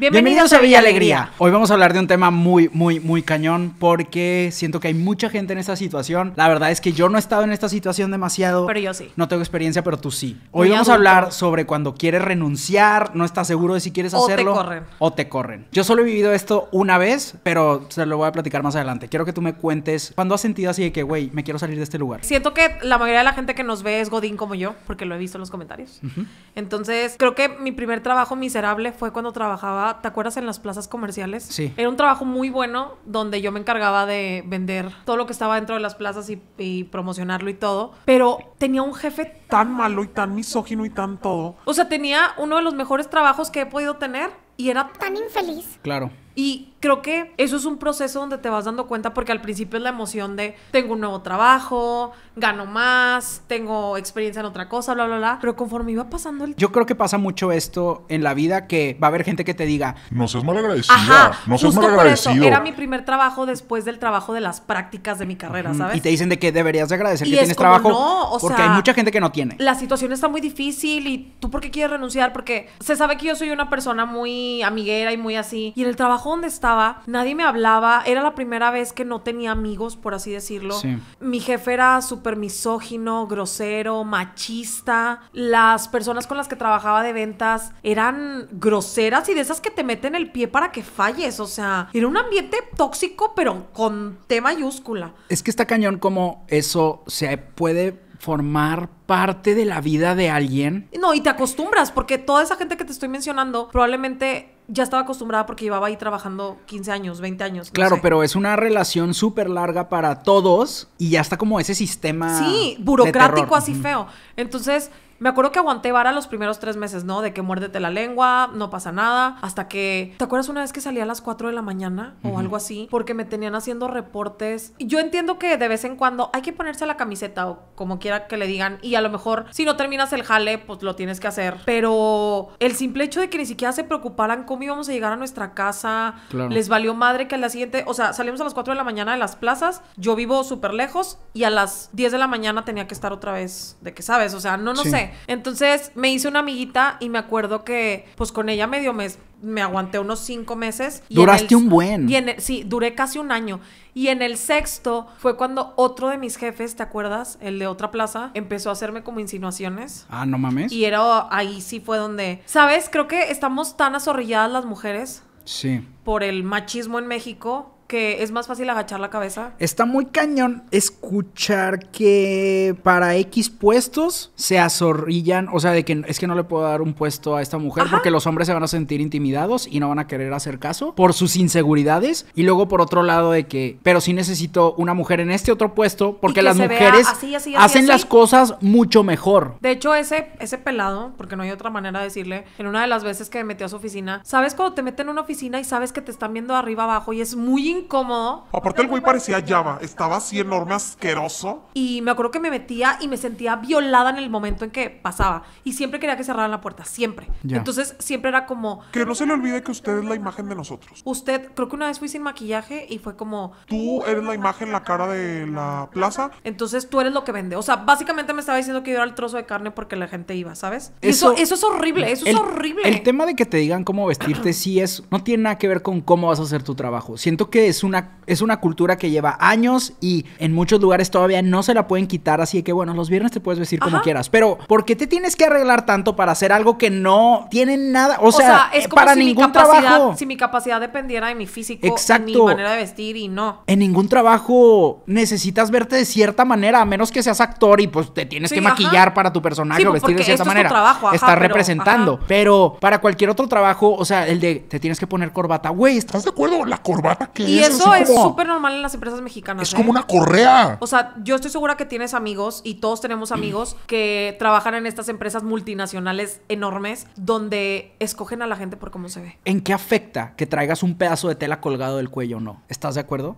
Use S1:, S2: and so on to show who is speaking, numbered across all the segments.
S1: Bienvenidos, a Villa Alegría.
S2: Hoy vamos a hablar de un tema muy, muy, muy cañón porque siento que hay mucha gente en esta situación. La verdad es que yo no he estado en esta situación demasiado. Pero yo sí. No tengo experiencia, pero tú sí. Hoy vamos a hablar sobre cuando quieres renunciar, no estás seguro de si quieres hacerlo. O te corren. O te corren. Yo solo he vivido esto una vez, pero se lo voy a platicar más adelante. Quiero que tú me cuentes ¿Cuándo has sentido así de que, güey, me quiero salir de este lugar.
S1: Siento que la mayoría de la gente que nos ve es Godín como yo, porque lo he visto en los comentarios. Entonces, creo que mi primer trabajo miserable fue cuando trabajaba ¿te acuerdas en las plazas comerciales? Sí. Era un trabajo muy bueno donde yo me encargaba de vender todo lo que estaba dentro de las plazas y, y promocionarlo y todo. Pero tenía un jefe tan malo
S2: y tan misógino y tan todo.
S1: O sea, tenía uno de los mejores trabajos que he podido tener y era tan infeliz. Claro. Y creo que eso es un proceso donde te vas dando cuenta porque al principio es la emoción de tengo un nuevo trabajo, gano más, tengo experiencia en otra cosa, bla, bla, bla. Pero conforme iba pasando el...
S2: Yo creo que pasa mucho esto en la vida que va a haber gente que te diga... No seas malagradecida, no seas malagradecido. era mi
S1: primer trabajo después del trabajo de las prácticas de mi carrera, ¿sabes? Y te
S2: dicen de que deberías de agradecer que tienes trabajo. porque hay mucha gente que no tiene.
S1: La situación está muy difícil y tú por qué quieres renunciar porque se sabe que yo soy una persona muy amiguera y muy así. Y en el trabajo donde estaba, nadie me hablaba. Era la primera vez que no tenía amigos, por así decirlo. Mi jefe era súper misógino, grosero, machista. Las personas con las que trabajaba de ventas eran groseras y de esas que te meten el pie para que falles. O sea, era un ambiente tóxico, pero con T mayúscula.
S2: Es que está cañón como eso se puede formar parte de la vida de alguien.
S1: No, y te acostumbras, porque toda esa gente que te estoy mencionando probablemente ya estaba acostumbrada porque llevaba ahí trabajando 15 años, 20 años. claro,
S2: pero es una relación súper larga para todos y ya está como ese sistema. Sí, burocrático así feo.
S1: Entonces, me acuerdo que aguanté vara los primeros tres meses, ¿no? De que muérdete la lengua, no pasa nada, hasta que... ¿Te acuerdas una vez que salía a las 4 de la mañana o algo así? Porque me tenían haciendo reportes. Yo entiendo que de vez en cuando hay que ponerse la camiseta o como quiera que le digan y a lo mejor si no terminas el jale, pues lo tienes que hacer. Pero el simple hecho de que ni siquiera se preocuparan cómo íbamos a llegar a nuestra casa, les valió madre que al día siguiente, o sea, salimos a las 4 de la mañana de las plazas, yo vivo súper lejos y a las 10 de la mañana tenía que estar otra vez, de que sabes, o sea, no, no sé. Entonces me hice una amiguita y me acuerdo que pues con ella medio mes, me aguanté unos cinco meses. Duraste un buen. sí, duré casi un año. Y en el sexto fue cuando otro de mis jefes, ¿te acuerdas? El de otra plaza, empezó a hacerme como insinuaciones.
S2: Ah, no mames. Y
S1: era ahí sí fue donde, ¿sabes? Creo que estamos tan azorrilladas las mujeres. Sí. Por el machismo en México que es más fácil agachar la cabeza.
S2: Está muy cañón escuchar que para X puestos se azorrillan, o sea, de que es que no le puedo dar un puesto a esta mujer porque los hombres se van a sentir intimidados y no van a querer hacer caso por sus inseguridades y luego por otro lado de que, pero sí necesito una mujer en este otro puesto porque las mujeres hacen las cosas mucho mejor.
S1: De hecho, ese ese pelado, porque no hay otra manera de decirle, en una de las veces que me metí a su oficina, ¿sabes cuando te meten en una oficina y sabes que te están viendo arriba abajo y es muy como.
S2: Aparte el güey parecía llama, estaba así enorme, asqueroso.
S1: Y me acuerdo que me metía y me sentía violada en el momento en que pasaba. Y siempre quería que cerraran la puerta, siempre. Entonces siempre era como... Que no se le olvide que usted es la imagen de nosotros. Usted, creo que una vez fui sin maquillaje y fue como... Tú eres la imagen, la cara
S2: de la
S1: plaza. Entonces tú eres lo que vende. O sea, básicamente me estaba diciendo que yo era el trozo de carne porque la gente iba, ¿sabes? Eso, eso, es horrible, eso es horrible. El
S2: tema de que te digan cómo vestirte sí es... No tiene nada que ver con cómo vas a hacer tu trabajo. Siento que es una, es una cultura que lleva años y en muchos lugares todavía no se la pueden quitar. Así que bueno, los viernes te puedes vestir como quieras. Pero, ¿por qué te tienes que arreglar tanto para hacer algo que no tiene nada? O, sea, es para ningún trabajo. Si
S1: mi capacidad dependiera de mi físico, Exacto. mi manera de vestir y no.
S2: En ningún trabajo necesitas verte de cierta manera, a menos que seas actor y pues te tienes que maquillar para tu personaje o pues, vestir de cierta manera. Es trabajo, estás representando. Pero para cualquier otro trabajo, o sea, el de te tienes que poner corbata, güey, ¿estás de acuerdo? La corbata que eso, es súper
S1: normal en las empresas mexicanas. Es ¿eh? como una correa. O sea, yo estoy segura que tienes amigos y todos tenemos amigos que trabajan en estas empresas multinacionales enormes donde escogen a la gente por cómo se ve.
S2: ¿En qué afecta que traigas un pedazo de tela colgado del cuello o no? ¿Estás de acuerdo?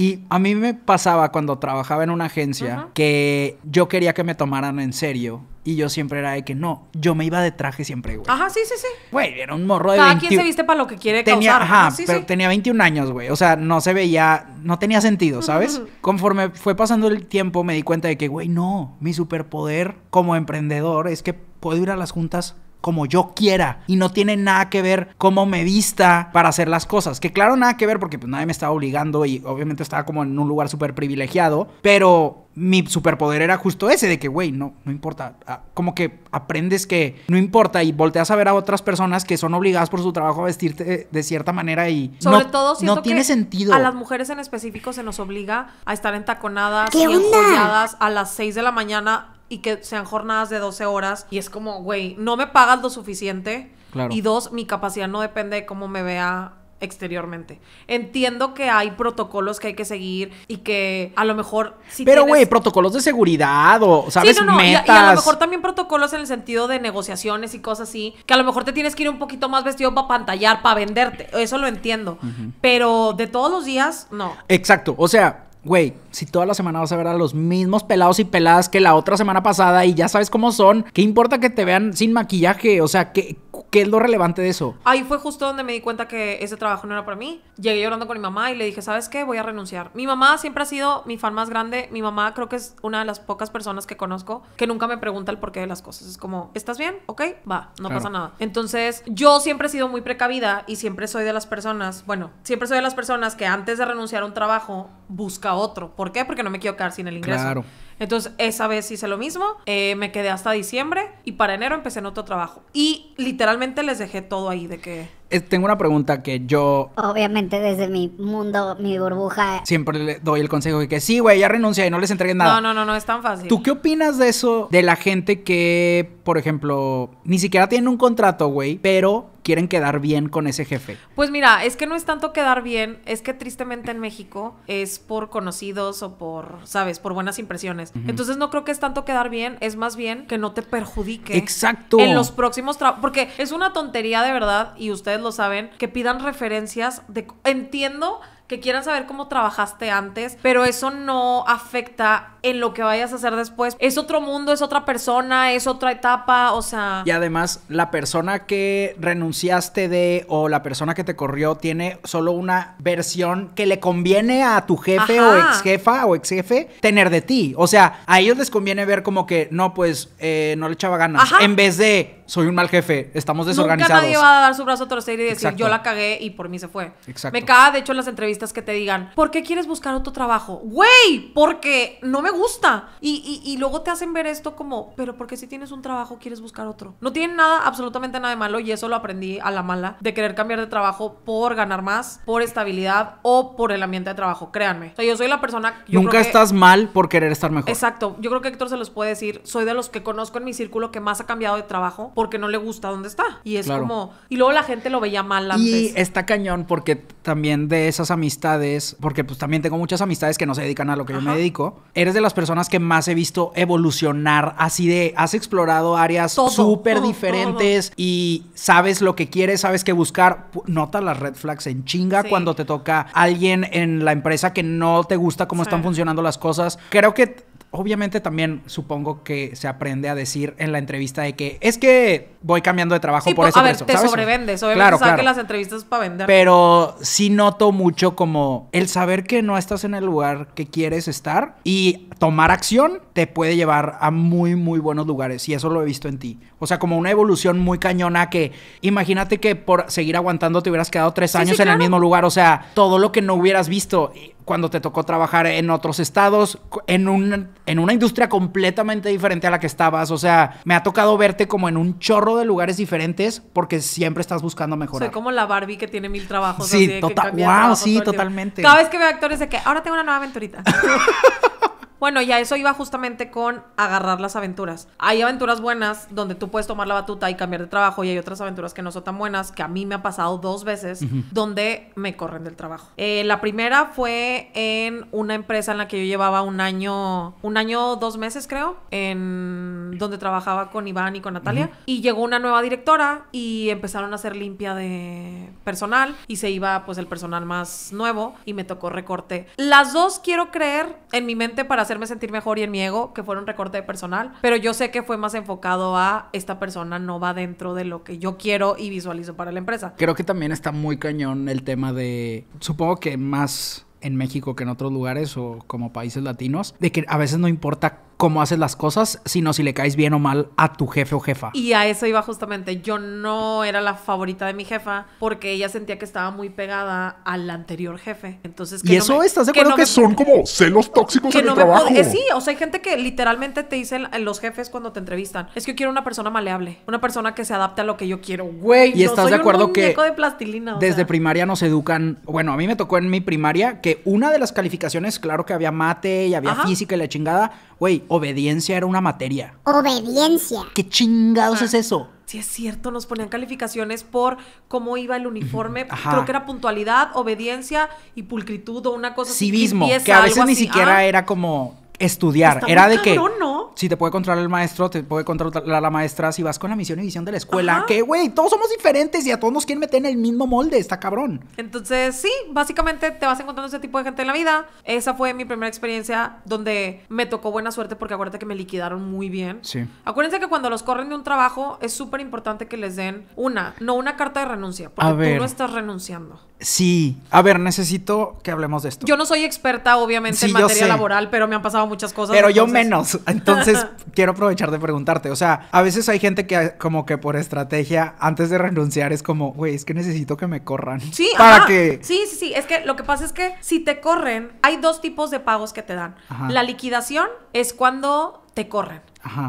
S2: Y a mí me pasaba cuando trabajaba en una agencia que yo quería que me tomaran en serio. Y yo siempre era de que no, yo me iba de traje siempre, güey.
S1: Ajá, sí, sí, sí. Güey,
S2: era un morro de Cada quien se viste
S1: para lo que quiere tenía, causar. Ajá, sí, pero tenía
S2: 21 años, güey. O sea, no se veía, no tenía sentido, ¿sabes? Conforme fue pasando el tiempo me di cuenta de que, güey, no, mi superpoder como emprendedor es que puedo ir a las juntas como yo quiera y no tiene nada que ver cómo me vista para hacer las cosas. Que claro, nada que ver porque pues, nadie me estaba obligando y obviamente estaba como en un lugar súper privilegiado, pero mi superpoder era justo ese de que, güey, no, no importa. Ah, como que aprendes que no importa y volteas a ver a otras personas que son obligadas por su trabajo a vestirte de cierta manera y Sobre no, todo no tiene sentido. A las
S1: mujeres en específico se nos obliga a estar entaconadas y a las 6 de la mañana y que sean jornadas de 12 horas. Y es como, güey, no me pagas lo suficiente. Y dos, mi capacidad no depende de cómo me vea exteriormente. Entiendo que hay protocolos que hay que seguir y que a lo mejor Pero güey,
S2: protocolos de seguridad o sabes Metas. Y, a, lo mejor
S1: también protocolos en el sentido de negociaciones y cosas así, que a lo mejor te tienes que ir un poquito más vestido para pantallar, para venderte, eso lo entiendo. Pero de todos los días no.
S2: Exacto, o sea, Güey, si toda la semana vas a ver a los mismos pelados y peladas que la otra semana pasada y ya sabes cómo son, ¿qué importa que te vean sin maquillaje? O sea, ¿qué, ¿qué es lo relevante de eso?
S1: Ahí fue justo donde me di cuenta que ese trabajo no era para mí. Llegué llorando con mi mamá y le dije, ¿sabes qué? Voy a renunciar. Mi mamá siempre ha sido mi fan más grande. Mi mamá creo que es una de las pocas personas que conozco que nunca me pregunta el porqué de las cosas. Es como, ¿estás bien? Ok, va, no pasa nada. Entonces, yo siempre he sido muy precavida y siempre soy de las personas, bueno, siempre soy de las personas que antes de renunciar a un trabajo busca otro. ¿Por qué? Porque no me quiero quedar sin el ingreso. Claro. Entonces, esa vez hice lo mismo, eh, me quedé hasta diciembre y para enero empecé en otro trabajo. Y literalmente les dejé todo ahí de que...
S2: Eh, tengo una pregunta que yo...
S1: Obviamente desde mi mundo, mi burbuja...
S2: Eh. Siempre le doy el consejo de que sí, güey, ya renuncia y no les entregues nada. No,
S1: no, no, no es tan fácil. ¿Tú
S2: qué opinas de eso? De la gente que, por ejemplo, ni siquiera tiene un contrato, güey, pero quieren quedar bien con ese jefe?
S1: Pues mira, es que no es tanto quedar bien, es que tristemente en México es por conocidos o por, sabes, por buenas impresiones. Entonces no creo que es tanto quedar bien, es más bien que no te perjudique. Exacto. En los próximos trabajos, porque es una tontería de verdad y ustedes lo saben, que pidan referencias de... Entiendo que quieran saber cómo trabajaste antes, pero eso no afecta en lo que vayas a hacer después. Es otro mundo, es otra persona, es otra etapa, o sea...
S2: Y además, la persona que renunciaste de o la persona que te corrió tiene solo una versión que le conviene a tu jefe o ex jefa o ex jefe tener de ti. O sea, a ellos les conviene ver como que, no, pues, eh, no le echaba ganas. En vez de, soy un mal jefe, estamos desorganizados. Nunca nadie va
S1: a dar su brazo a torcer y decir, yo la cagué y por mí se fue.
S2: Exacto. Me caga,
S1: de hecho, en las entrevistas que te digan, ¿por qué quieres buscar otro trabajo? Güey, porque no me gusta. Y, y, luego te hacen ver esto como, pero porque si tienes un trabajo quieres buscar otro. No tiene nada, absolutamente nada de malo y eso lo aprendí a la mala, de querer cambiar de trabajo por ganar más, por estabilidad o por el ambiente de trabajo, créanme. yo soy la persona... Yo Nunca estás mal
S2: por querer estar mejor.
S1: Exacto, yo creo que Héctor se los puede decir, soy de los que conozco en mi círculo que más ha cambiado de trabajo porque no le gusta dónde está. Y es como... Y luego la gente lo veía mal antes. Y
S2: está cañón porque también de esas amistades amistades, porque pues también tengo muchas amistades que no se dedican a lo que yo me dedico, eres de las personas que más he visto evolucionar, así de, has explorado áreas súper diferentes y sabes lo que quieres, sabes qué buscar, nota las red flags en chinga cuando te toca alguien en la empresa que no te gusta cómo están funcionando las cosas. Creo que obviamente también supongo que se aprende a decir en la entrevista de que es que voy cambiando de trabajo por, eso. A ver, te sobrevendes, obviamente que las
S1: entrevistas para vender.
S2: Pero sí noto mucho como el saber que no estás en el lugar que quieres estar y tomar acción te puede llevar a muy, muy buenos lugares y eso lo he visto en ti. O sea, como una evolución muy cañona que imagínate que por seguir aguantando te hubieras quedado tres años en el mismo lugar, o sea, todo lo que no hubieras visto cuando te tocó trabajar en otros estados, en, un, en una industria completamente diferente a la que estabas. O sea, me ha tocado verte como en un chorro de lugares diferentes porque siempre estás buscando mejorar. Soy
S1: como la Barbie que tiene mil trabajos. Sí, total. wow, sí, totalmente. Cada vez que veo actores de que ahora tengo una nueva aventurita. Bueno, ya eso iba justamente con agarrar las aventuras. Hay aventuras buenas donde tú puedes tomar la batuta y cambiar de trabajo y hay otras aventuras que no son tan buenas, que a mí me ha pasado dos veces, donde me corren del trabajo. Eh, la primera fue en una empresa en la que yo llevaba un año, un año, dos meses creo, en donde trabajaba con Iván y con Natalia. Y llegó una nueva directora y empezaron a hacer limpia de personal y se iba pues el personal más nuevo y me tocó recorte. Las dos quiero creer en mi mente para hacerme sentir mejor y en mi ego, que un recorte de personal, pero yo sé que fue más enfocado a esta persona no va dentro de lo que yo quiero y visualizo para la empresa.
S2: Creo que también está muy cañón el tema de, supongo que más en México que en otros lugares o como países latinos, de que a veces no importa cómo haces las cosas, sino si le caes bien o mal a tu jefe o jefa. Y
S1: a eso iba justamente. Yo no era la favorita de mi jefa porque ella sentía que estaba muy pegada al anterior jefe. Entonces, y eso, ¿estás de acuerdo que,
S2: son como celos tóxicos en el trabajo? Eh, sí,
S1: o sea, hay gente que literalmente te dicen los jefes cuando te entrevistan, es que yo quiero una persona maleable, una persona que se adapte a lo que yo quiero, güey. Y estás de acuerdo un que de plastilina, desde
S2: primaria nos educan, bueno, a mí me tocó en mi primaria que una de las calificaciones, claro que había mate y había física y la chingada, güey, obediencia era una materia.
S1: Obediencia.
S2: ¿Qué chingados es eso?
S1: Sí, es cierto, nos ponían calificaciones por cómo iba el uniforme. Creo que era puntualidad, obediencia y pulcritud o una cosa Civismo, así. que a veces ni siquiera ah. era
S2: como estudiar. era de que. ¿no? Si te puede controlar el maestro, te puede controlar la maestra. Si vas con la misión y visión de la escuela, que güey, todos somos diferentes y a todos nos quieren meter en el mismo molde, está cabrón.
S1: Entonces, sí, básicamente te vas encontrando ese tipo de gente en la vida. Esa fue mi primera experiencia donde me tocó buena suerte porque acuérdate que me liquidaron muy bien. Sí. Acuérdense que cuando los corren de un trabajo es súper importante que les den una, no una carta de renuncia, porque tú no estás renunciando.
S2: Sí, a ver, necesito que hablemos de esto.
S1: Yo no soy experta, obviamente, en materia laboral, pero me han pasado muchas cosas. Pero yo menos, entonces entonces,
S2: quiero aprovechar de preguntarte, o sea, a veces hay gente que como que por estrategia, antes de renunciar, es como, güey, es que necesito que me corran. Sí, para que...
S1: Sí, sí, sí, es que lo que pasa es que si te corren, hay dos tipos de pagos que te dan. La liquidación es cuando te corren.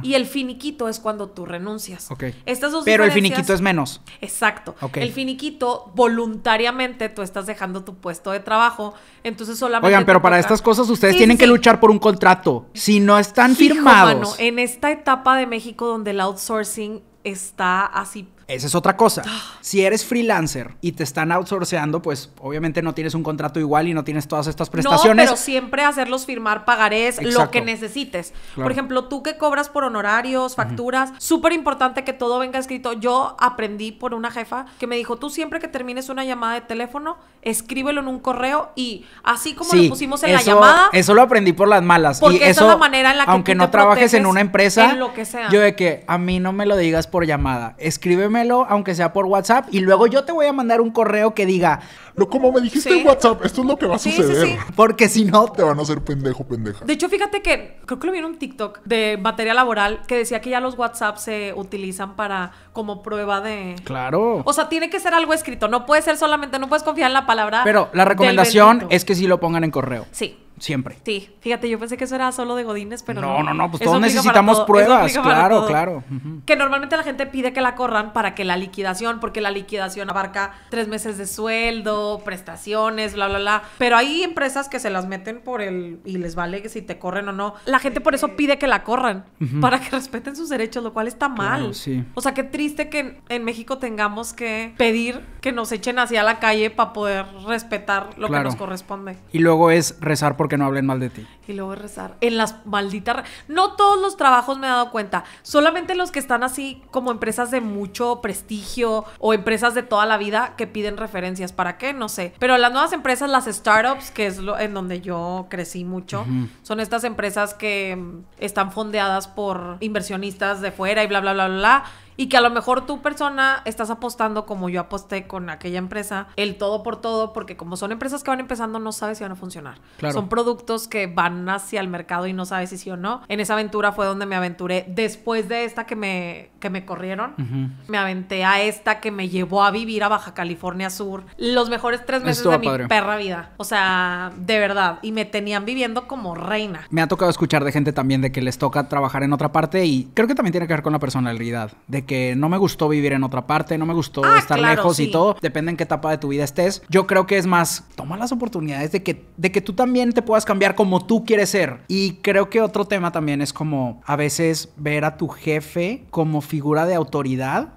S1: Y el finiquito es cuando tú renuncias. Okay. Pero el finiquito es menos. Exacto. El finiquito, voluntariamente, tú estás dejando tu puesto de trabajo. Entonces solamente. Oigan, pero para estas cosas ustedes tienen que luchar
S2: por un contrato. Si no están firmados. hermano.
S1: en esta etapa de México donde el outsourcing está así
S2: esa es otra cosa. Ah. Si eres freelancer y te están outsourceando, pues obviamente no tienes un contrato igual y no tienes todas estas prestaciones. No, pero
S1: siempre hacerlos firmar pagarés, lo que necesites. Por ejemplo, tú que cobras por honorarios, facturas, súper importante que todo venga escrito. Yo aprendí por una jefa que me dijo, tú siempre que termines una llamada de teléfono, escríbelo en un correo y así como lo pusimos en la llamada. Eso
S2: lo aprendí por las malas. Porque eso, la manera en la que... Aunque no trabajes en una empresa, lo que sea. yo de que a mí no me lo digas por llamada, escríbeme aunque sea por WhatsApp, y luego yo te voy a mandar un correo que diga, no, como me dijiste en WhatsApp, esto es lo que va a suceder. Porque si no, te van a hacer pendejo, pendeja. De
S1: hecho, fíjate que creo que lo vi en un TikTok de materia laboral que decía que ya los WhatsApp se utilizan para como prueba de.
S2: Claro. O sea,
S1: tiene que ser algo escrito. No puede ser solamente, no puedes confiar en la palabra. Pero la recomendación
S2: es que sí lo pongan en correo. Sí. Siempre.
S1: Sí, fíjate, yo pensé que eso era solo de Godines, pero no. No, no, no, pues todos necesitamos pruebas, claro, claro. Que normalmente la gente pide que la corran para que la liquidación, porque la liquidación abarca tres meses de sueldo, prestaciones, bla, bla, bla. Pero hay empresas que se las meten por el. y les vale que si te corren o no. La gente por eso pide que la corran, para que respeten sus derechos, lo cual está mal. sí. O sea, qué triste que en México tengamos que pedir que nos echen hacia la calle para poder respetar lo que nos corresponde.
S2: Y luego es rezar porque que no hablen mal de ti.
S1: Y luego rezar. En las malditas. No todos los trabajos me he dado cuenta. Solamente los que están así como empresas de mucho prestigio o empresas de toda la vida que piden referencias. ¿Para qué? No sé. Pero las nuevas empresas, las startups, que es lo, en donde yo crecí mucho, son estas empresas que mm, están fondeadas por inversionistas de fuera y bla, bla, bla, bla. bla y que a lo mejor tu persona estás apostando como yo aposté con aquella empresa, el todo por todo, porque como son empresas que van empezando no sabes si van a funcionar. Son productos que van hacia el mercado y no sabes si sí o no. En esa aventura fue donde me aventuré. Después de esta que me, que me corrieron, me aventé a esta que me llevó a vivir a Baja California Sur los mejores tres meses de mi perra vida. O sea, de verdad. Y me tenían viviendo como reina.
S2: Me ha tocado escuchar de gente también de que les toca trabajar en otra parte y creo que también tiene que ver con la personalidad. De que no me gustó vivir en otra parte, no me gustó ah, estar lejos y todo. Depende en qué etapa de tu vida estés. Yo creo que es más, toma las oportunidades de que, de que tú también te puedas cambiar como tú quieres ser. Y creo que otro tema también es como a veces ver a tu jefe como figura de autoridad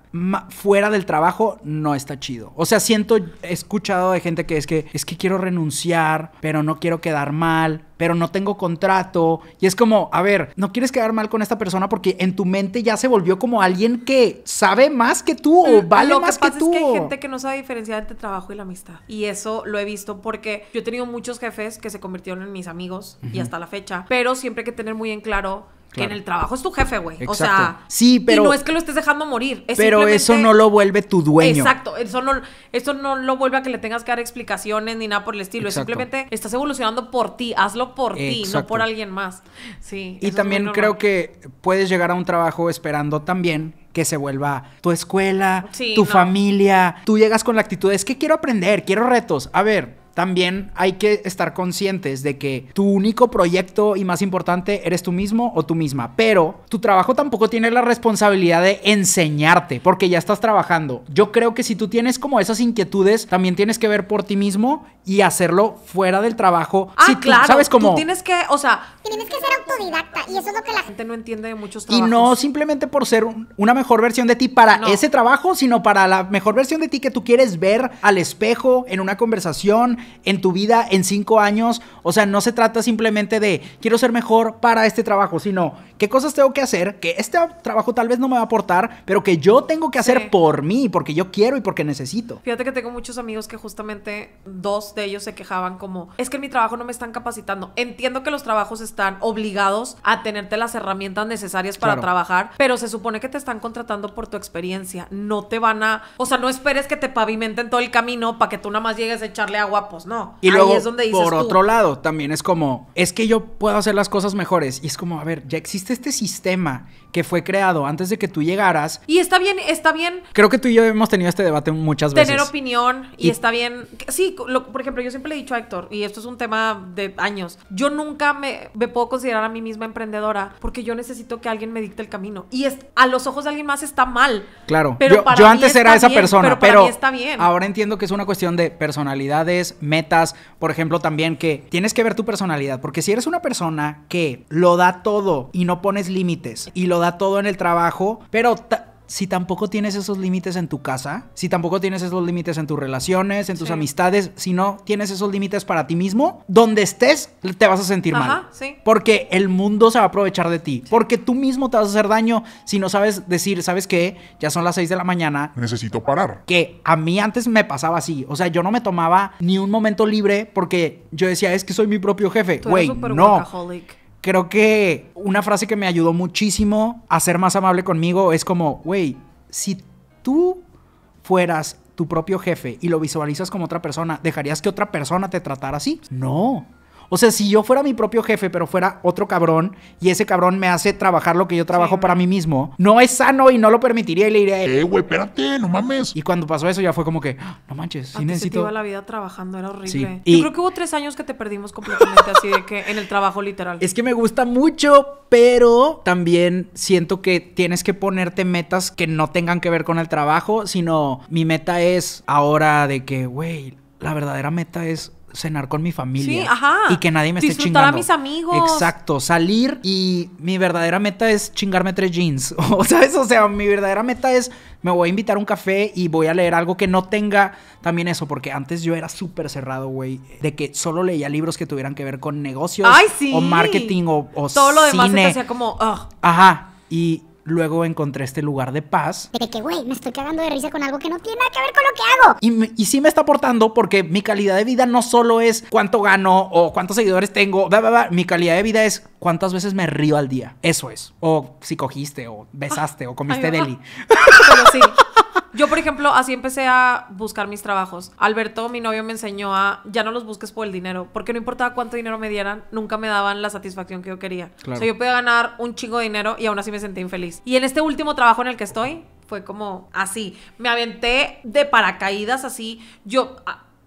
S2: fuera del trabajo no está chido. O sea, siento, escuchado de gente que es que es que quiero renunciar, pero no quiero quedar mal, pero no tengo contrato. Y es como, a ver, no quieres quedar mal con esta persona porque en tu mente ya se volvió como alguien que sabe más que tú o vale que más que tú. Es que hay gente
S1: que no sabe diferenciar entre trabajo y la amistad. Y eso lo he visto porque yo he tenido muchos jefes que se convirtieron en mis amigos y hasta la fecha, pero siempre hay que tener muy en claro que en el trabajo es tu jefe, güey. O sea, sí, pero, y no es que lo estés dejando morir. pero eso no lo
S2: vuelve tu dueño. Exacto,
S1: eso no, lo vuelve a que le tengas que dar explicaciones ni nada por el estilo. Es simplemente estás evolucionando por ti, hazlo por ti, no por alguien más. Sí. Y también creo
S2: que puedes llegar a un trabajo esperando también que se vuelva tu escuela, tu familia. Tú llegas con la actitud, es que quiero aprender, quiero retos. A ver, también hay que estar conscientes de que tu único proyecto y más importante eres tú mismo o tú misma, pero tu trabajo tampoco tiene la responsabilidad de enseñarte porque ya estás trabajando. Yo creo que si tú tienes como esas inquietudes, también tienes que ver por ti mismo y hacerlo fuera del trabajo. Ah, claro, sabes cómo. tienes
S1: que, o sea, tienes que ser autodidacta y eso es lo que la gente no entiende de muchos trabajos. Y no
S2: simplemente por ser una mejor versión de ti para ese trabajo, sino para la mejor versión de ti que tú quieres ver al espejo, en una conversación, en tu vida en cinco años. O sea, no se trata simplemente de quiero ser mejor para este trabajo, sino qué cosas tengo que hacer que este trabajo tal vez no me va a aportar, pero que yo tengo que hacer por mí, porque yo quiero y porque necesito.
S1: Fíjate que tengo muchos amigos que justamente dos de ellos se quejaban como, es que en mi trabajo no me están capacitando. Entiendo que los trabajos están obligados a tenerte las herramientas necesarias para trabajar, pero se supone que te están contratando por tu experiencia. No te van a, o sea, no esperes que te pavimenten todo el camino para que tú nada más llegues a echarle agua y luego, por otro
S2: lado, también es como, es que yo puedo hacer las cosas mejores. Y es como, a ver, ya existe este sistema que fue creado antes de que tú llegaras.
S1: Y está bien, está bien.
S2: Creo que tú y yo hemos tenido este debate muchas veces. Tener
S1: opinión y, está bien. Sí, por ejemplo, yo siempre le he dicho a Héctor, y esto es un tema de años, yo nunca me, puedo considerar a mí misma emprendedora porque yo necesito que alguien me dicte el camino. Y es, a los ojos de alguien más está mal.
S2: Claro, pero yo, antes era esa persona, pero, ahora entiendo que es una cuestión de personalidades, metas, por ejemplo, también que tienes que ver tu personalidad, porque si eres una persona que lo da todo y no pones límites y lo da todo en el trabajo, pero si tampoco tienes esos límites en tu casa, si tampoco tienes esos límites en tus relaciones, en tus amistades, si no tienes esos límites para ti mismo, donde estés te vas a sentir Ajá, mal. Sí. Porque el mundo se va a aprovechar de ti. Porque tú mismo te vas a hacer daño si no sabes decir, ¿sabes qué? Ya son las 6 de la mañana. Necesito parar. Que a mí antes me pasaba así. O sea, yo no me tomaba ni un momento libre porque yo decía, es que soy mi propio jefe. Güey, no creo que una frase que me ayudó muchísimo a ser más amable conmigo es como, güey, si tú fueras tu propio jefe y lo visualizas como otra persona, ¿dejarías que otra persona te tratara así? No. O sea, si yo fuera mi propio jefe, pero fuera otro cabrón y ese cabrón me hace trabajar lo que yo trabajo para mí mismo, no es sano y no lo permitiría y le diría, eh, güey, espérate, no mames. Y cuando pasó eso ya fue como que, ah, no manches, sí necesito. Se te la
S1: vida trabajando, era horrible. Y... Yo creo que hubo tres años que te perdimos completamente
S2: así de que en el trabajo literal. Es que me gusta mucho, pero también siento que tienes que ponerte metas que no tengan que ver con el trabajo, sino mi meta es ahora de que, güey, la verdadera meta es cenar con mi familia. Sí, ajá. Y que nadie me esté chingando. a mis amigos. Exacto, salir y mi verdadera meta es chingarme tres jeans. o sabes, o sea, mi verdadera meta es me voy a invitar a un café y voy a leer algo que no tenga también eso, porque antes yo era súper cerrado, güey, de que solo leía libros que tuvieran que ver con negocios Ay, sí. o marketing o, o Todo lo demás como, Ajá. Y Luego encontré este lugar de paz. De que, güey, me estoy cagando de risa con algo que no tiene nada que ver con lo que hago. Y, sí me está aportando porque mi calidad de vida no solo es cuánto gano o cuántos seguidores tengo, mi calidad de vida es cuántas veces me río al día. Eso es. O si cogiste o besaste o comiste deli.
S1: Pero sí. Yo, por ejemplo, así empecé a buscar mis trabajos. Alberto, mi novio, me enseñó a ya no los busques por el dinero, porque no importaba cuánto dinero me dieran, nunca me daban la satisfacción que yo quería. O sea, yo podía ganar un chingo de dinero y aún así me sentí infeliz. Y en este último trabajo en el que estoy, fue como así. Me aventé de paracaídas así. Yo,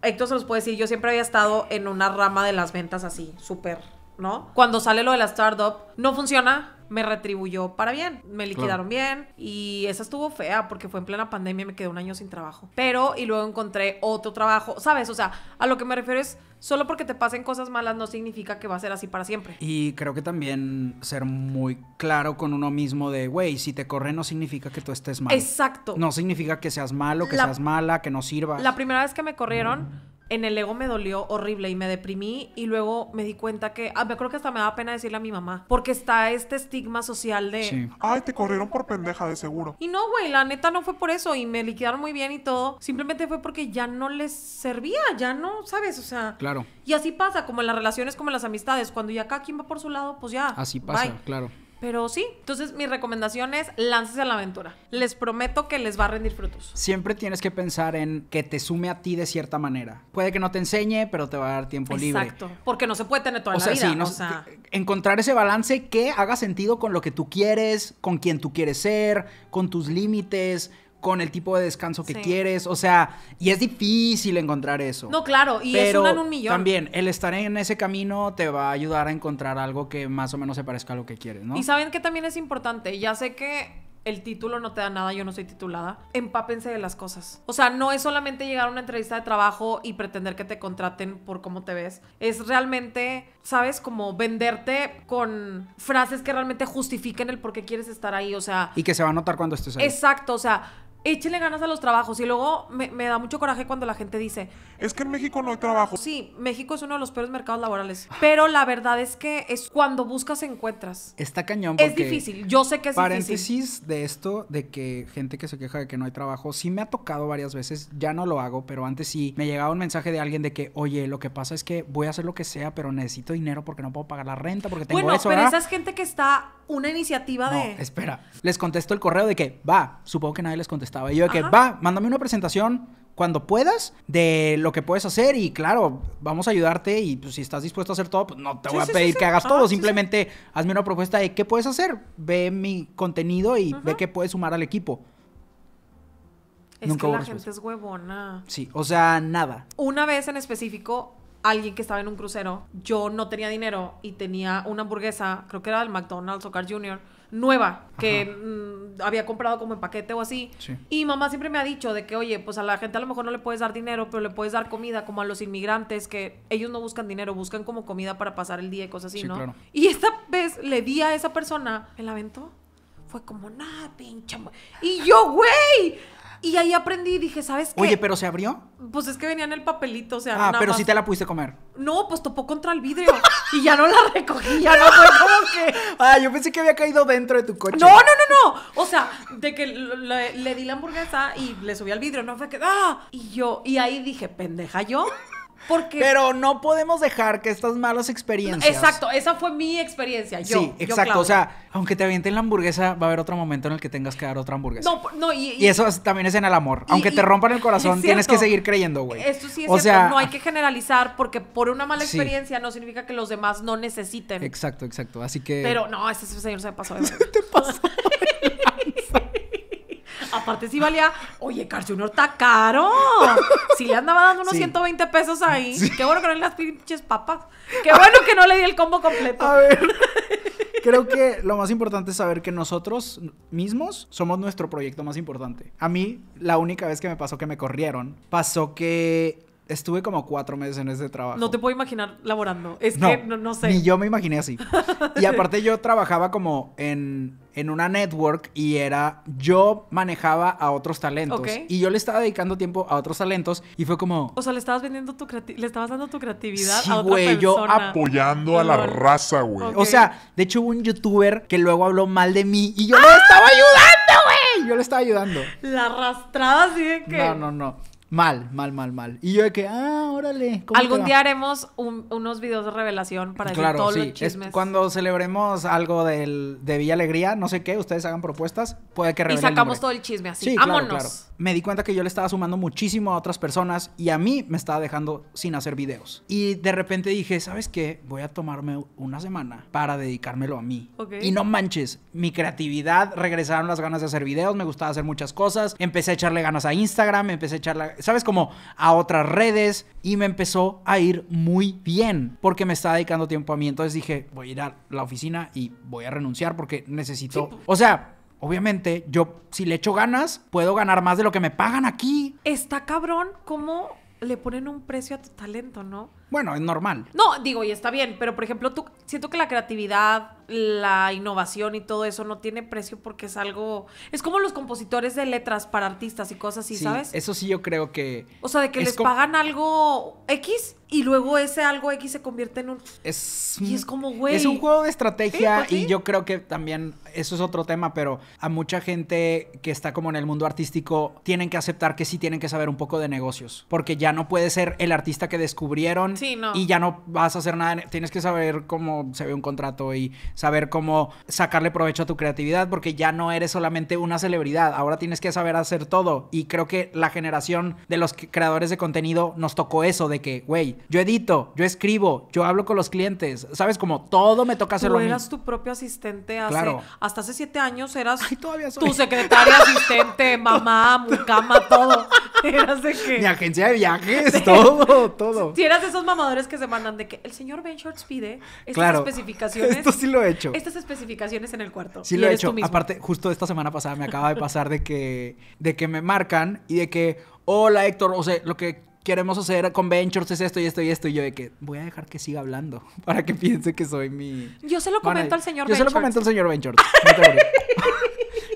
S1: esto se los puede decir, yo siempre había estado en una rama de las ventas así, súper, ¿no? Cuando sale lo de la startup, no funciona, me retribuyó para bien. Me liquidaron bien y esa estuvo fea porque fue en plena pandemia y me quedé un año sin trabajo. Pero y luego encontré otro trabajo, ¿sabes? O sea, a lo que me refiero es solo porque te pasen cosas malas no significa que va a ser así para siempre.
S2: Y creo que también ser muy claro con uno mismo de, güey, si te corre no significa que tú estés mal. Exacto. No significa que seas malo, que seas mala, que no sirvas. La
S1: primera vez que me corrieron mm en el ego me dolió horrible y me deprimí y luego me di cuenta que, ah, me creo que hasta me da pena decirle a mi mamá, porque está este estigma social de... Sí.
S2: Ay, te corrieron por pendeja de seguro.
S1: Y no, güey, la neta no fue por eso y me liquidaron muy bien y todo, simplemente fue porque ya no les servía, ya no, ¿sabes? O sea... Claro. Y así pasa, como en las relaciones, como en las amistades, cuando ya cada quien va por su lado, pues ya... Así pasa, claro. Pero sí, entonces mi recomendación es lances a la aventura. Les prometo que les va a rendir frutos.
S2: Siempre tienes que pensar en que te sume a ti de cierta manera. Puede que no te enseñe, pero te va a dar tiempo libre. Exacto,
S1: porque no se puede tener toda la vida. no, o sea...
S2: encontrar ese balance que haga sentido con lo que tú quieres, con quien tú quieres ser, con tus límites, con el tipo de descanso que quieres. O sea, y es difícil encontrar eso. No, claro, y Pero es un millón. También, el estar en ese camino te va a ayudar a encontrar algo que más o menos se parezca a lo que quieres, ¿no? Y
S1: saben que también es importante, ya sé que el título no te da nada, yo no soy titulada, empápense de las cosas. O sea, no es solamente llegar a una entrevista de trabajo y pretender que te contraten por cómo te ves. Es realmente, ¿sabes? Como venderte con frases que realmente justifiquen el por qué quieres estar ahí. O sea...
S2: Y que se va a notar cuando estés ahí.
S1: Exacto, o sea échenle ganas a los trabajos. Y luego me, da mucho coraje cuando la gente dice... Es que en México no hay trabajo. Sí, México es uno de los peores mercados laborales. Pero la verdad es que es cuando buscas, encuentras.
S2: Está cañón. Porque es difícil, yo
S1: sé que es difícil. paréntesis
S2: de esto, de que gente que se queja de que no hay trabajo, sí me ha tocado varias veces, ya no lo hago, pero antes sí me llegaba un mensaje de alguien de que, oye, lo que pasa es que voy a hacer lo que sea, pero necesito dinero porque no puedo pagar la renta, porque tengo eso. Bueno, pero esa es
S1: gente que está una iniciativa de...
S2: espera, les contesto el correo de que, va, supongo que nadie les contesta y yo de que, va, mándame una presentación cuando puedas de lo que puedes hacer y claro, vamos a ayudarte y pues, si estás dispuesto a hacer todo, pues no te voy a pedir que hagas todo, simplemente hazme una propuesta de qué puedes hacer, ve mi contenido y ve qué puedes sumar al equipo. Es que la gente
S1: es huevona.
S2: Sí, o sea, nada.
S1: Una vez en específico, alguien que estaba en un crucero, yo no tenía dinero y tenía una hamburguesa, creo que era del McDonald's o Carl Jr., nueva que mm, había comprado como en paquete o así. Y mamá siempre me ha dicho de que, oye, pues a la gente a lo mejor no le puedes dar dinero, pero le puedes dar comida, como a los inmigrantes, que ellos no buscan dinero, buscan como comida para pasar el día y cosas así, ¿no? Y esta vez le di a esa persona, El la Fue como, nada, Y yo, güey, y ahí aprendí y dije, ¿sabes qué? Oye,
S2: ¿pero se abrió?
S1: Pues es que venía en el papelito, o sea. Ah, pero si sí te la pudiste comer. No, pues topó contra el vidrio. y ya no la recogí, ya no fue como
S2: que. Ah, yo pensé que había caído dentro de tu coche. No, no, no, no.
S1: O sea, de que le, le di la hamburguesa y le subí al vidrio, no fue que. ¡Ah! Y yo, y ahí dije,
S2: pendeja yo. Pero no podemos dejar que estas malas experiencias.
S1: Exacto, esa fue mi experiencia. sí, exacto. o sea,
S2: aunque te avienten la hamburguesa, va a haber otro momento en el que tengas que dar otra hamburguesa. No,
S1: no, y. eso
S2: también es en el amor. aunque te rompan el corazón, tienes que seguir creyendo, güey.
S1: Esto sí es o Sea, no hay que generalizar porque por una mala experiencia no significa que los demás no necesiten.
S2: Exacto, exacto. Así que. Pero
S1: no, ese señor se pasó se te pasó. Aparte sí valía, oye, uno está caro. Si le andaba dando unos 120 pesos ahí, qué bueno que no le las pinches papas. Qué bueno que no le di el combo completo.
S2: A ver. Creo que lo más importante es saber que nosotros mismos somos nuestro proyecto más importante. A mí, la única vez que me pasó que me corrieron, pasó que estuve como cuatro meses en ese trabajo. No
S1: te puedo imaginar laborando. Es que no, sé. Ni yo
S2: me imaginé así. Y aparte yo trabajaba como en, una network y era. Yo manejaba a otros talentos. Y yo le estaba dedicando tiempo a otros talentos y fue como. O
S1: sea, le estabas vendiendo tu le estabas dando tu creatividad a otra wey, Yo apoyando a la
S2: raza, güey. O sea, de hecho hubo un youtuber que luego habló mal de mí y yo le lo estaba ayudando, güey. Yo le estaba ayudando.
S1: La arrastraba así de que. No,
S2: no, no. Mal, mal, mal, mal. Y yo de que, ah, órale. Algún día
S1: haremos unos videos de revelación para decir todo todos chisme. los chismes.
S2: cuando celebremos algo de Villa Alegría, no sé qué, ustedes hagan propuestas, puede que revelemos. Y sacamos todo el chisme así. Vámonos me di cuenta que yo le estaba sumando muchísimo a otras personas y a mí me estaba dejando sin hacer videos. Y de repente dije, ¿sabes qué? Voy a tomarme una semana para dedicármelo a mí. Y no manches, mi creatividad, regresaron las ganas de hacer videos, me gustaba hacer muchas cosas, empecé a echarle ganas a Instagram, empecé a echarle, ¿sabes? Como a otras redes y me empezó a ir muy bien porque me estaba dedicando tiempo a mí. Entonces dije, voy a ir a la oficina y voy a renunciar porque necesito... Pues. O sea, Obviamente, yo si le echo ganas, puedo ganar más de lo que me pagan aquí.
S1: Está cabrón cómo le ponen un precio a tu talento, ¿no?
S2: Bueno, es normal.
S1: No, digo, y está bien, pero por ejemplo, tú siento que la creatividad, la innovación y todo eso no tiene precio porque es algo. Es como los compositores de letras para artistas y cosas así, sí, ¿sabes?
S2: Eso sí, yo creo que. O
S1: sea, de que les pagan algo X y luego ese algo X se convierte en un...
S2: Es, y es
S1: como, güey... Es un
S2: juego de estrategia pues y yo creo que también, eso es otro tema, pero a mucha gente que está como en el mundo artístico tienen que aceptar que sí tienen que saber un poco de negocios, porque ya no puede ser el artista que descubrieron y ya no vas a hacer nada, tienes que saber cómo se ve un contrato y saber cómo sacarle provecho a tu creatividad, porque ya no eres solamente una celebridad, ahora tienes que saber hacer todo y creo que la generación de los creadores de contenido nos tocó eso, de que, güey, yo edito, yo escribo, yo hablo con los clientes. ¿Sabes? Como todo me toca hacerlo. Tú eras
S1: tu propio asistente hace, hasta hace siete años eras tu secretaria,
S2: asistente, mamá, mucama, todo. Eras de Mi agencia de viajes, todo, todo. Si
S1: eras de esos mamadores que se mandan de que el señor Ben pide estas especificaciones. Esto sí lo he hecho. Estas especificaciones en el cuarto. Sí lo he hecho. Aparte,
S2: justo esta semana pasada me acaba de pasar de que, de que me marcan y de que, hola Héctor, o sea, lo que queremos hacer con Ventures, es esto y esto y esto. Y yo de que voy a dejar que siga hablando para que piense que soy mi. Yo se lo comento al señor Ventures Yo se lo comento al señor Ventures. No te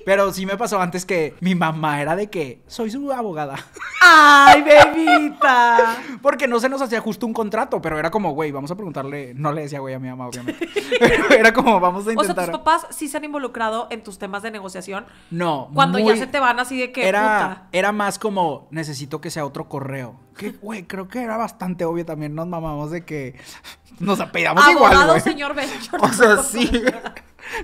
S2: Pero sí me pasó antes que mi mamá era de que soy su abogada. ¡Ay, bebita! Porque no se nos hacía justo un contrato, pero era como, güey, vamos a preguntarle. No le decía güey a mi mamá, obviamente. Pero era como, vamos a intentar. O sea, tus
S1: papás sí se han involucrado en tus temas de negociación.
S2: No. Cuando ya se
S1: te van así de que. Era,
S2: era más como, necesito que sea otro correo que, güey, creo que era bastante obvio también. Nos mamamos de que nos apellidamos igual. Abogado, señor Belchor, O sea, sí.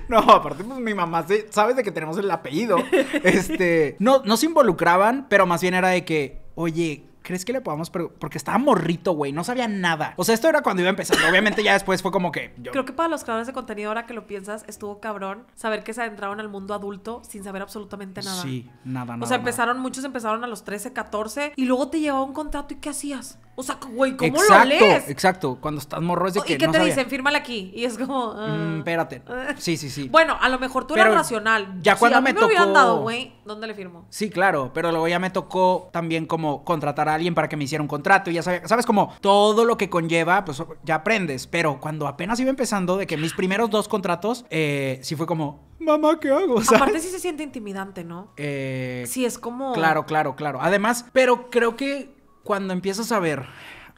S2: No, aparte, pues mi mamá sabes de que tenemos el apellido. Este, no, no se involucraban, pero más bien era de que, oye, ¿crees que le podamos? Porque estaba morrito, güey, no sabía nada. O sea, esto era cuando iba a empezar Obviamente ya después fue como que... Yo...
S1: Creo que para los creadores de contenido, ahora que lo piensas, estuvo cabrón saber que se adentraron al mundo adulto sin saber absolutamente nada. Sí, nada, nada. O sea, empezaron, muchos empezaron a los 13, 14 y luego te llevaba un contrato y ¿qué hacías? O sea, güey, ¿cómo lo lees?
S2: Exacto, cuando estás morro es de que ¿Y qué te dicen?
S1: Fírmale aquí. Y es como... Mm, ah.
S2: espérate. Sí, sí, sí. Bueno,
S1: a lo mejor tú eras racional. Ya cuando me, hubieran dado, güey, ¿dónde le firmó
S2: Sí, claro. Pero luego ya me tocó también como contratar a alguien para que me hiciera un contrato. Y ya sabes, sabes como todo lo que conlleva, pues ya aprendes. Pero cuando apenas iba empezando, de que mis primeros dos contratos, eh, sí fue como... Mamá, ¿qué hago? Aparte sí se
S1: siente intimidante, ¿no?
S2: Eh, sí, es
S1: como... Claro,
S2: claro, claro. Además, pero creo que cuando empiezas a ver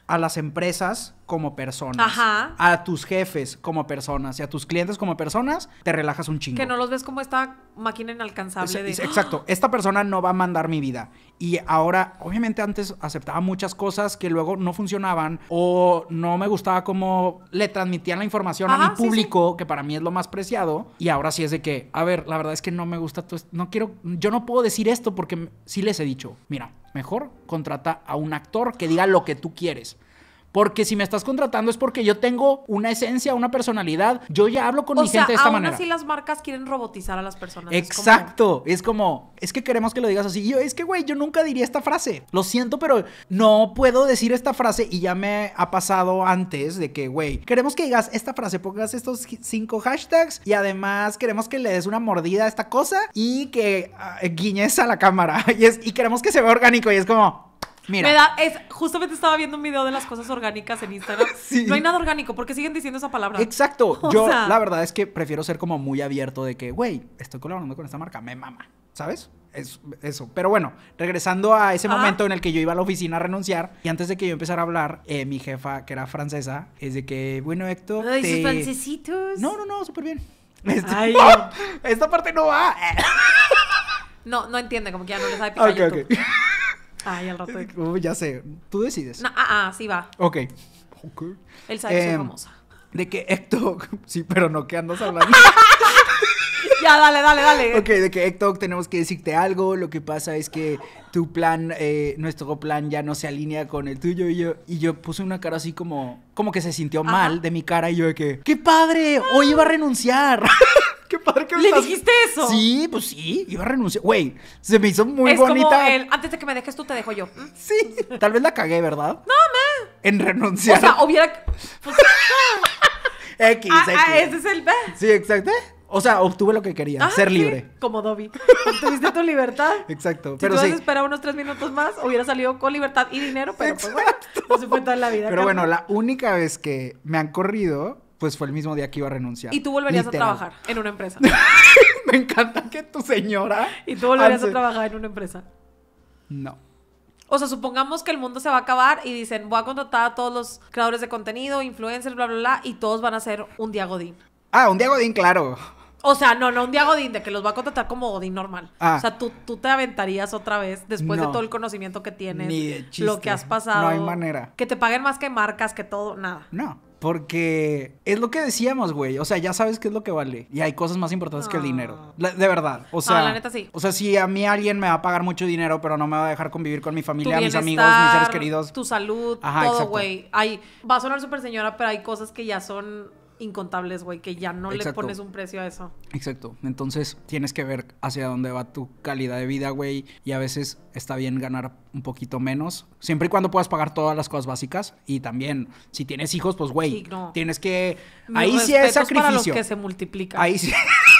S2: a las empresas como personas,
S1: a
S2: tus jefes como personas y a tus clientes como personas, te relajas un chingo. Que
S1: no los ves como esta máquina inalcanzable de... Ah". exacto,
S2: esta persona no va a mandar mi vida. Y ahora, obviamente antes aceptaba muchas cosas que luego no funcionaban o no me gustaba cómo le transmitían la información a mi público, que para mí es lo más preciado. Y ahora sí es de que, a ver, la verdad es que no me gusta, no quiero, yo no puedo decir esto porque sí les he dicho, mira, mejor contrata a un actor que diga lo que tú quieres. Porque si me estás contratando es porque yo tengo una esencia, una personalidad. Yo ya hablo con mi gente de esta aún manera. Así
S1: las marcas quieren robotizar a las personas.
S2: Exacto. Es como, es que queremos que lo digas así. Y yo, es que, güey, yo nunca diría esta frase. Lo siento, pero no puedo decir esta frase y ya me ha pasado antes de que, güey, queremos que digas esta frase, pongas estos cinco hashtags y además queremos que le des una mordida a esta cosa y que ah, eh, guiñes a la cámara. y, es, y queremos que se vea orgánico. Y es como, me
S1: da, es, justamente estaba viendo un video de las cosas orgánicas en Instagram. No hay nada orgánico, porque siguen diciendo esa palabra?
S2: Exacto. Yo, la verdad es que prefiero ser como muy abierto de que, güey, estoy colaborando con esta marca, me mama, ¿sabes? Es, eso. Pero bueno, regresando a ese momento en el que yo iba a la oficina a renunciar, y antes de que yo empezara a hablar, eh, mi jefa, que era francesa, es de que, bueno, Héctor. Ay, francesitos. No, no, no, súper bien. Este, esta parte no va.
S1: no, no entiende, como que ya no le sabe picar YouTube.
S2: Ay, al rato. Uh, ya sé, tú decides. No,
S1: ah, ah sí va.
S2: Ok. okay.
S1: El sabe em, famosa.
S2: De que Ecto Sí, pero no, que andas hablando? ya, dale, dale, dale. Ok, de que Hector tenemos que decirte algo. Lo que pasa es que tu plan, eh, nuestro plan ya no se alinea con el tuyo. Y yo, y yo puse una cara así como, como que se sintió mal de mi cara. Y yo de que, ¡qué padre! Hoy iba a renunciar. ¿Qué padre que ¿Le dijiste eso? Sí, pues sí, iba a renunciar. Güey, se me hizo muy es bonita. Como el,
S1: antes de que me dejes tú, te dejo yo. Sí,
S2: tal vez la cagué, ¿verdad? No,
S1: man.
S2: En renunciar. O sea,
S1: hubiera. Pues,
S2: X, ah, X. Ah, ese es el B. Sí, exacto. O sea, obtuve lo que quería, ah, ser libre.
S1: Como Dobby. Obtuviste tu libertad.
S2: Exacto. pero tú sí.
S1: esperado unos tres minutos más, hubiera salido con libertad y dinero, pero pues no la vida. Pero bueno, la
S2: única vez que me han corrido pues fue el mismo día que iba a renunciar. Y tú volverías a trabajar
S1: en una empresa. Me
S2: encanta que tu
S1: señora. Y tú volverías a trabajar en una empresa. No. O sea, supongamos que el mundo se va a acabar y dicen, voy a contratar a todos los creadores de contenido, influencers, bla, bla, bla, y todos van a ser un Diagodín.
S2: Ah, un Diagodín, claro.
S1: O sea, no, no un día Godín, de que los va a contratar como Godín normal. Ah. o sea, tú, tú te aventarías otra vez después de todo el conocimiento que tienes, ni lo que has pasado. No hay manera. Que te paguen más que marcas, que todo, nada. No.
S2: Porque es lo que decíamos, güey. O sea, ya sabes qué es lo que vale. Y hay cosas más importantes que el dinero. Ah. de verdad. O sea, la neta sí. O sea, si a mí alguien me va a pagar mucho dinero, pero no me va a dejar convivir con mi familia, mis amigos, mis seres queridos. Tu salud, todo, güey.
S1: va a sonar súper señora, pero hay cosas que ya son incontables, güey, que ya no le pones un precio a eso.
S2: Exacto. Entonces tienes que ver hacia dónde va tu calidad de vida, güey. Y a veces está bien ganar un poquito menos. Siempre y cuando puedas pagar todas las cosas básicas. Y también, si tienes hijos, pues, güey, tienes que... Ahí sí es sacrificio. Para que se
S1: multiplican. Ahí sí.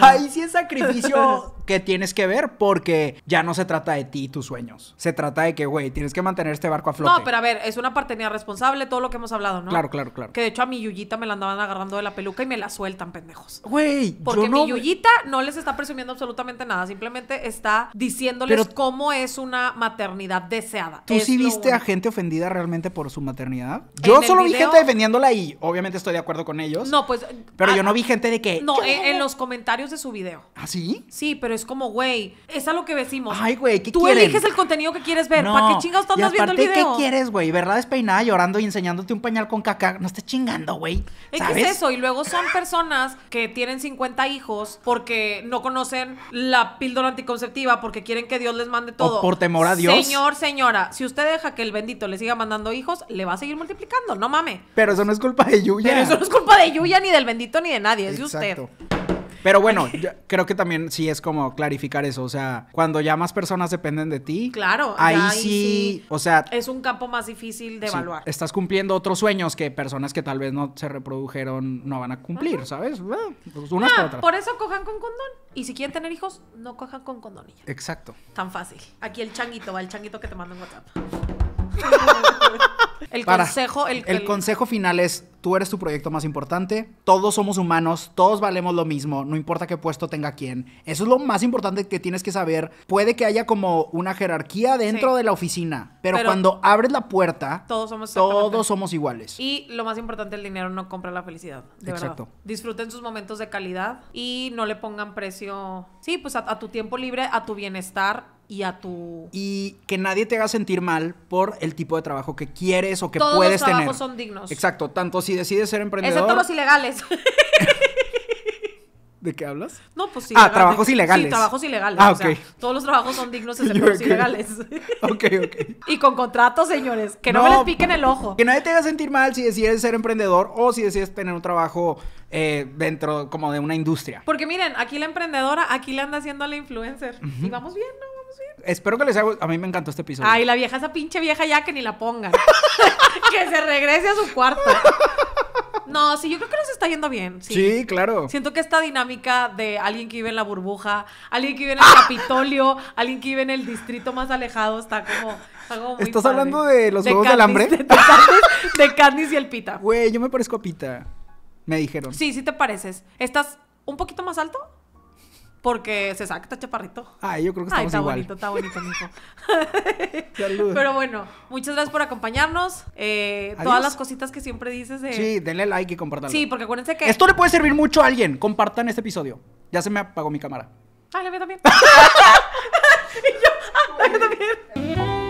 S1: Ahí sí es sacrificio
S2: que tienes que ver porque ya no se trata de ti y tus sueños. Se trata de que, güey, tienes que mantener este barco a flote. No,
S1: pero a ver, es una partenía responsable, todo lo que hemos hablado, ¿no? Claro, claro, claro. Que de hecho a mi Yuyita me la andaban agarrando de la peluca y me la sueltan, pendejos.
S2: Güey, porque mi Yuyita
S1: no les está presumiendo absolutamente nada, simplemente está diciéndoles cómo es una maternidad deseada. ¿Tú sí viste
S2: a gente ofendida realmente por su maternidad? Yo solo vi gente defendiéndola y obviamente estoy de acuerdo con ellos. No, pues. Pero ah, yo no vi gente de que. No,
S1: en, en los comentarios comentarios de su video.
S2: ¿Ah, sí? Sí, pero es como, güey,
S1: es a lo que decimos. Ay,
S2: güey, ¿qué Tú eliges el
S1: contenido que quieres ver. ¿Para qué chingados estás viendo el video? ¿qué quieres,
S2: güey? Verla despeinada, llorando y enseñándote un pañal con caca. No estés chingando, güey. ¿Qué es eso?
S1: Y luego son personas que tienen 50 hijos porque no conocen la píldora anticonceptiva, porque quieren que Dios les mande todo. por temor a Dios. Señor, señora, si usted deja que el bendito le siga mandando hijos, le va a seguir multiplicando. No mames.
S2: Pero eso no es culpa de Yuya. Pero eso no
S1: es culpa de Yuya, ni del bendito, ni de nadie. Es de usted.
S2: Pero bueno, creo que también sí es como clarificar eso. O sea, cuando ya más personas dependen de ti. Claro, ahí, sí, O sea.
S1: Es un campo más difícil de evaluar.
S2: Estás cumpliendo otros sueños que personas que tal vez no se reprodujeron no van a cumplir, ¿sabes? Ah, pues ah, por Por
S1: eso cojan con condón. Y si quieren tener hijos, no cojan con condón. Exacto. Tan fácil. Aquí el changuito va, el changuito que te mando en WhatsApp. el consejo, el consejo
S2: final es Tú eres tu proyecto más importante. Todos somos humanos, todos valemos lo mismo, no importa qué puesto tenga quién. Eso es lo más importante que tienes que saber. Puede que haya como una jerarquía dentro de la oficina, pero, cuando abres la puerta, todos
S1: somos, todos somos iguales. Y lo más importante, el dinero no compra la felicidad. Exacto. Disfruten sus momentos de calidad y no le pongan precio, sí, pues a tu tiempo libre, a tu bienestar,
S2: y a tu... Y que nadie te haga sentir mal por el tipo de trabajo que quieres o que puedes tener. Todos los trabajos son dignos. Exacto, tanto si decides ser emprendedor... Excepto los
S1: ilegales.
S2: ¿De qué hablas? No, pues sí. Ah, trabajos ilegales. Sí, trabajos ilegales. Ah, ok.
S1: todos los trabajos son dignos excepto los ilegales. ok, ok. y con contratos, señores. Que no, me les piquen el ojo. Que
S2: nadie te haga sentir mal si decides ser emprendedor o si decides tener un trabajo eh, dentro como de una industria.
S1: Porque miren, aquí la emprendedora, aquí le anda haciendo a la influencer. Y vamos bien,
S2: Espero que les haya A mí me encantó este episodio. Ay,
S1: la vieja, esa pinche vieja ya que ni la ponga. que se regrese a su cuarto. No, sí, yo creo que nos está yendo bien. Sí. claro. Siento que esta dinámica de alguien que vive en la burbuja, alguien que vive en el Capitolio, alguien que vive en el distrito más alejado, está como. ¿Estás hablando de los de del hambre? De, de Candice y el Pita. Güey, yo
S2: me parezco a Pita. Me dijeron.
S1: Sí, sí te pareces. ¿Estás un poquito más alto? porque se sabe que está chaparrito.
S2: Ay, yo creo que estamos Ay, está bonito,
S1: está bonito, mijo.
S2: Saludos. Pero bueno,
S1: muchas gracias por acompañarnos. Eh, todas las cositas que siempre dices de... Sí,
S2: denle like y compartanlo. Sí, porque
S1: acuérdense que... Esto le puede
S2: servir mucho a alguien. Compartan este episodio. Ya se me apagó mi cámara.
S1: ah la veo también. y yo, ah, la veo también.